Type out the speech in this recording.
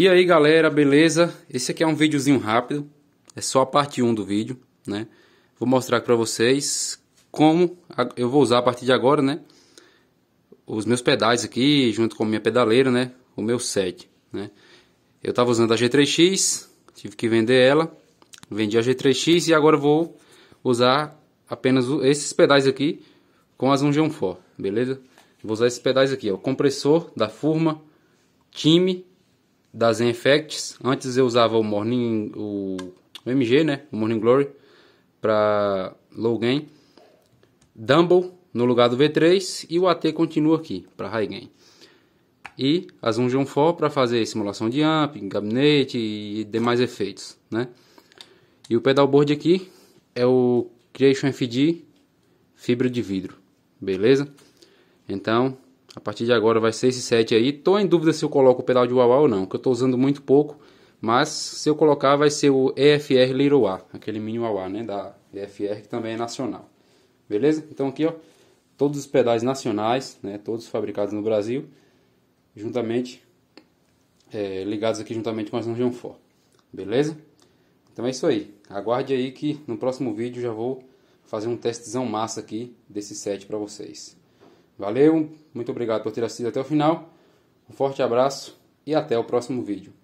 E aí galera, beleza? Esse aqui é um videozinho rápido, é só a parte 1 do vídeo, né? Vou mostrar para vocês como eu vou usar a partir de agora, né? Os meus pedais aqui, junto com a minha pedaleira, né? O meu set, né? Eu tava usando a G3X, tive que vender ela, vendi a G3X e agora vou usar apenas esses pedais aqui com as 1G1 For, beleza? Vou usar esses pedais aqui, ó, compressor da Furma, time das Infects. Antes eu usava o Morning, o, o MG, né? O Morning Glory para low gain. Dumble no lugar do V3 e o AT continua aqui para high gain. E as Ungeon 4 para fazer simulação de amp, gabinete e demais efeitos, né? E o pedalboard aqui é o Creation FD fibra de vidro, beleza? Então, a partir de agora vai ser esse set aí. Tô em dúvida se eu coloco o pedal de wah ou não, que eu tô usando muito pouco. Mas se eu colocar vai ser o EFR Little A, aquele mini wah né, da EFR que também é nacional. Beleza? Então aqui, ó, todos os pedais nacionais, né, todos fabricados no Brasil, juntamente é, ligados aqui juntamente com as um For. Beleza? Então é isso aí. Aguarde aí que no próximo vídeo já vou fazer um testezão massa aqui desse set para vocês. Valeu, muito obrigado por ter assistido até o final. Um forte abraço e até o próximo vídeo.